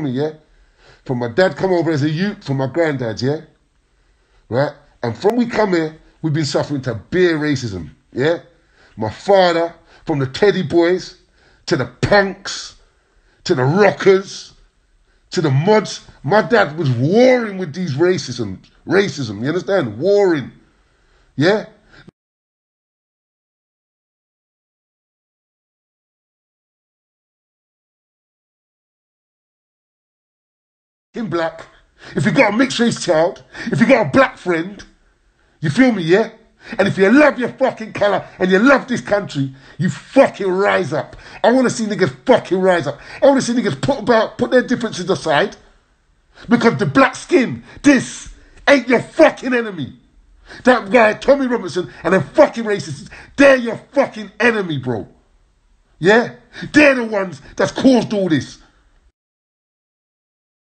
me, yeah? From my dad come over as a youth, from my granddad, yeah? Right? And from we come here, we've been suffering to beer racism, yeah? My father, from the Teddy Boys, to the punks, to the rockers, to the mods. My dad was warring with these racism, racism, you understand? Warring, yeah? in black, if you got a mixed race child, if you got a black friend, you feel me, yeah? And if you love your fucking colour and you love this country, you fucking rise up. I want to see niggas fucking rise up. I want to see niggas put about put their differences aside. Because the black skin, this ain't your fucking enemy. That guy, Tommy Robinson, and them fucking racists, they're your fucking enemy, bro. Yeah? They're the ones that's caused all this.